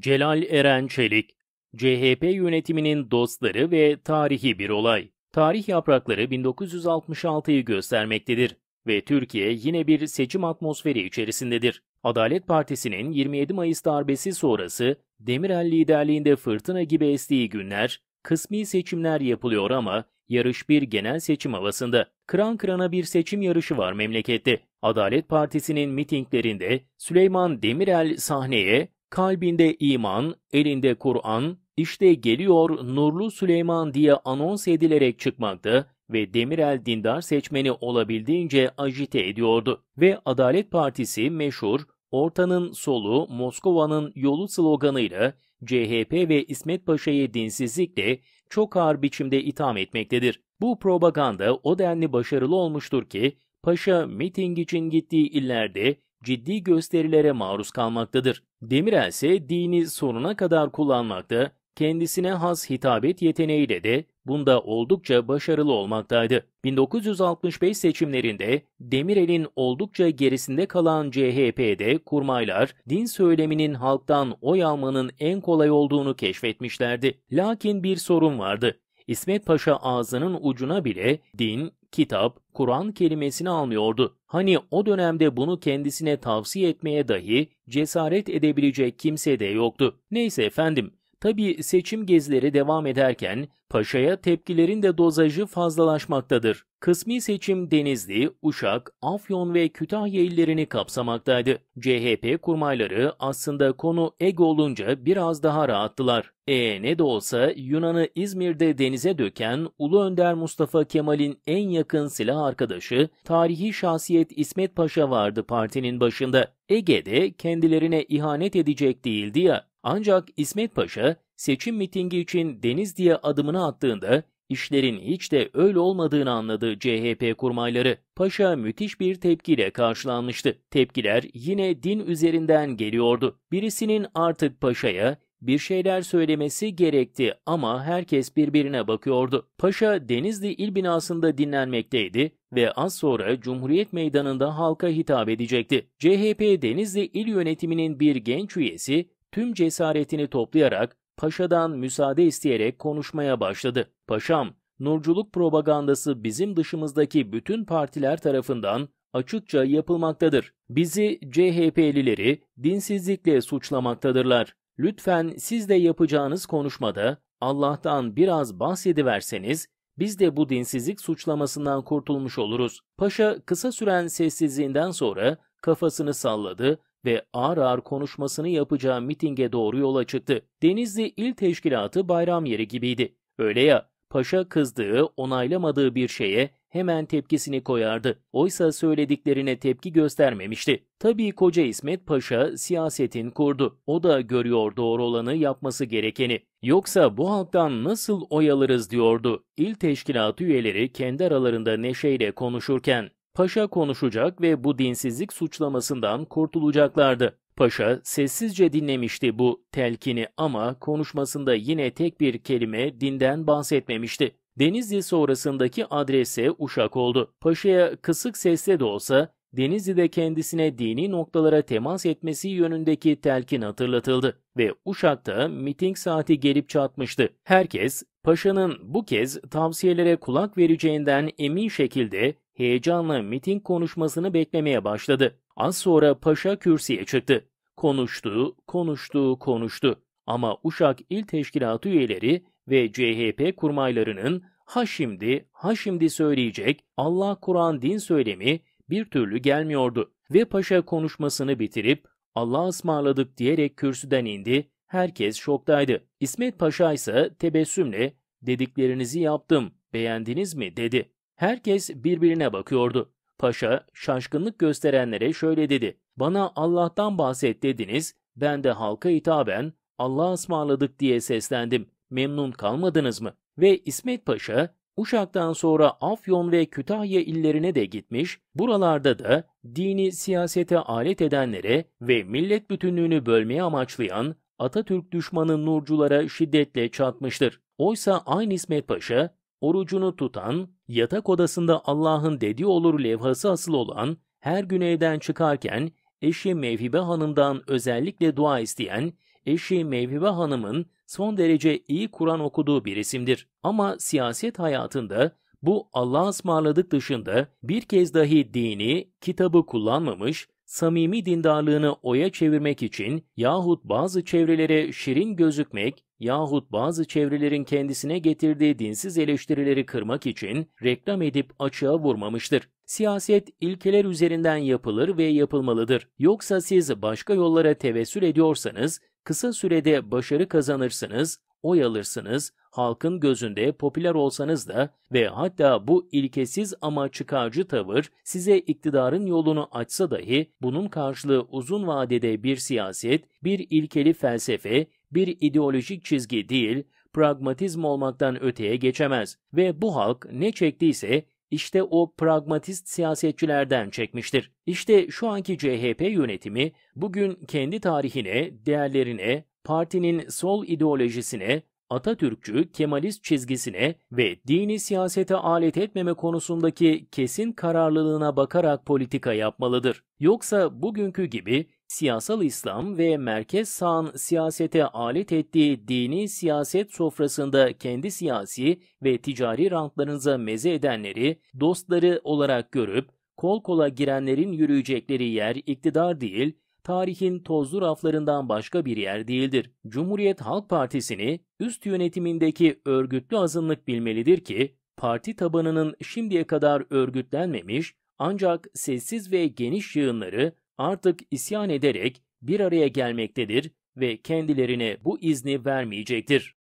Celal Eren Çelik CHP yönetiminin dostları ve tarihi bir olay. Tarih yaprakları 1966'yı göstermektedir ve Türkiye yine bir seçim atmosferi içerisindedir. Adalet Partisi'nin 27 Mayıs darbesi sonrası Demirel liderliğinde fırtına gibi estiği günler, kısmi seçimler yapılıyor ama yarış bir genel seçim havasında. Kıran kırana bir seçim yarışı var memlekette. Adalet Partisi'nin mitinglerinde Süleyman Demirel sahneye Kalbinde iman, elinde Kur'an, işte geliyor Nurlu Süleyman diye anons edilerek çıkmakta ve Demirel dindar seçmeni olabildiğince ajite ediyordu. Ve Adalet Partisi meşhur, ortanın solu, Moskova'nın yolu sloganıyla CHP ve İsmet Paşa'yı dinsizlikle çok ağır biçimde itham etmektedir. Bu propaganda o denli başarılı olmuştur ki, Paşa miting için gittiği illerde ciddi gösterilere maruz kalmaktadır. Demirel ise dini sonuna kadar kullanmakta, kendisine has hitabet yeteneğiyle de bunda oldukça başarılı olmaktaydı. 1965 seçimlerinde Demirel'in oldukça gerisinde kalan CHP'de kurmaylar din söyleminin halktan oy almanın en kolay olduğunu keşfetmişlerdi. Lakin bir sorun vardı. İsmet Paşa ağzının ucuna bile din, kitap, Kur'an kelimesini almıyordu. Hani o dönemde bunu kendisine tavsiye etmeye dahi cesaret edebilecek kimse de yoktu. Neyse efendim, Tabi seçim gezileri devam ederken paşaya tepkilerin de dozajı fazlalaşmaktadır. Kısmi seçim Denizli, Uşak, Afyon ve Kütahya illerini kapsamaktaydı. CHP kurmayları aslında konu ego olunca biraz daha rahattılar. E ne de olsa Yunan'ı İzmir'de denize döken Ulu Önder Mustafa Kemal'in en yakın silah arkadaşı tarihi şahsiyet İsmet Paşa vardı partinin başında. Ege'de kendilerine ihanet edecek değildi ya. Ancak İsmet Paşa seçim mitingi için Deniz diye adımını attığında işlerin hiç de öyle olmadığını anladı CHP kurmayları. Paşa müthiş bir tepkiyle karşılanmıştı. Tepkiler yine din üzerinden geliyordu. Birisinin artık Paşa'ya bir şeyler söylemesi gerekti ama herkes birbirine bakıyordu. Paşa Denizli il binasında dinlenmekteydi ve az sonra Cumhuriyet Meydanı'nda halka hitap edecekti. CHP Denizli il yönetiminin bir genç üyesi tüm cesaretini toplayarak paşadan müsaade isteyerek konuşmaya başladı. Paşam, nurculuk propagandası bizim dışımızdaki bütün partiler tarafından açıkça yapılmaktadır. Bizi CHP'lileri dinsizlikle suçlamaktadırlar. Lütfen siz de yapacağınız konuşmada Allah'tan biraz bahsediverseniz biz de bu dinsizlik suçlamasından kurtulmuş oluruz. Paşa kısa süren sessizliğinden sonra kafasını salladı ve ağır ağır konuşmasını yapacağı mitinge doğru yola çıktı. Denizli İl Teşkilatı bayram yeri gibiydi. Öyle ya, paşa kızdığı, onaylamadığı bir şeye hemen tepkisini koyardı. Oysa söylediklerine tepki göstermemişti. Tabii koca İsmet Paşa siyasetin kurdu. O da görüyor doğru olanı yapması gerekeni. Yoksa bu halktan nasıl oyalarız diyordu. İl teşkilatı üyeleri kendi aralarında neşeyle konuşurken. Paşa konuşacak ve bu dinsizlik suçlamasından kurtulacaklardı. Paşa sessizce dinlemişti bu telkini ama konuşmasında yine tek bir kelime dinden bahsetmemişti. Denizli sonrasındaki adrese Uşak oldu. Paşa'ya kısık sesle de olsa Denizli'de kendisine dini noktalara temas etmesi yönündeki telkin hatırlatıldı ve Uşak'ta miting saati gelip çatmıştı. Herkes Paşa'nın bu kez tavsiyelere kulak vereceğinden emin şekilde heyecanla miting konuşmasını beklemeye başladı. Az sonra paşa kürsüye çıktı. Konuştu, konuştu, konuştu. Ama Uşak İl Teşkilatı üyeleri ve CHP kurmaylarının ha şimdi, ha şimdi söyleyecek Allah Kur'an din söylemi bir türlü gelmiyordu. Ve paşa konuşmasını bitirip Allah'a ısmarladık diyerek kürsüden indi, herkes şoktaydı. İsmet Paşa ise tebessümle dediklerinizi yaptım, beğendiniz mi dedi. Herkes birbirine bakıyordu. Paşa şaşkınlık gösterenlere şöyle dedi. Bana Allah'tan bahset dediniz, ben de halka hitaben Allah'a ısmarladık diye seslendim. Memnun kalmadınız mı? Ve İsmet Paşa, Uşak'tan sonra Afyon ve Kütahya illerine de gitmiş, buralarda da dini siyasete alet edenlere ve millet bütünlüğünü bölmeye amaçlayan Atatürk düşmanı Nurculara şiddetle çatmıştır. Oysa aynı İsmet Paşa, orucunu tutan, yatak odasında Allah'ın dediği olur levhası asıl olan, her gün evden çıkarken eşi Mevhibe Hanım'dan özellikle dua isteyen, eşi Mevhibe Hanım'ın son derece iyi Kur'an okuduğu bir isimdir. Ama siyaset hayatında bu Allah'a ısmarladık dışında bir kez dahi dini, kitabı kullanmamış, samimi dindarlığını oya çevirmek için yahut bazı çevrelere şirin gözükmek yahut bazı çevrelerin kendisine getirdiği dinsiz eleştirileri kırmak için reklam edip açığa vurmamıştır. Siyaset ilkeler üzerinden yapılır ve yapılmalıdır. Yoksa siz başka yollara tevessül ediyorsanız, kısa sürede başarı kazanırsınız, oy alırsınız, halkın gözünde popüler olsanız da ve hatta bu ilkesiz ama çıkarcı tavır size iktidarın yolunu açsa dahi bunun karşılığı uzun vadede bir siyaset, bir ilkeli felsefe, bir ideolojik çizgi değil, pragmatizm olmaktan öteye geçemez ve bu halk ne çektiyse işte o pragmatist siyasetçilerden çekmiştir. İşte şu anki CHP yönetimi bugün kendi tarihine, değerlerine, partinin sol ideolojisine, Atatürkçü, Kemalist çizgisine ve dini siyasete alet etmeme konusundaki kesin kararlılığına bakarak politika yapmalıdır. Yoksa bugünkü gibi siyasal İslam ve merkez sağın siyasete alet ettiği dini siyaset sofrasında kendi siyasi ve ticari rantlarınıza meze edenleri dostları olarak görüp kol kola girenlerin yürüyecekleri yer iktidar değil, tarihin tozlu raflarından başka bir yer değildir. Cumhuriyet Halk Partisi'ni üst yönetimindeki örgütlü azınlık bilmelidir ki, parti tabanının şimdiye kadar örgütlenmemiş, ancak sessiz ve geniş yığınları artık isyan ederek bir araya gelmektedir ve kendilerine bu izni vermeyecektir.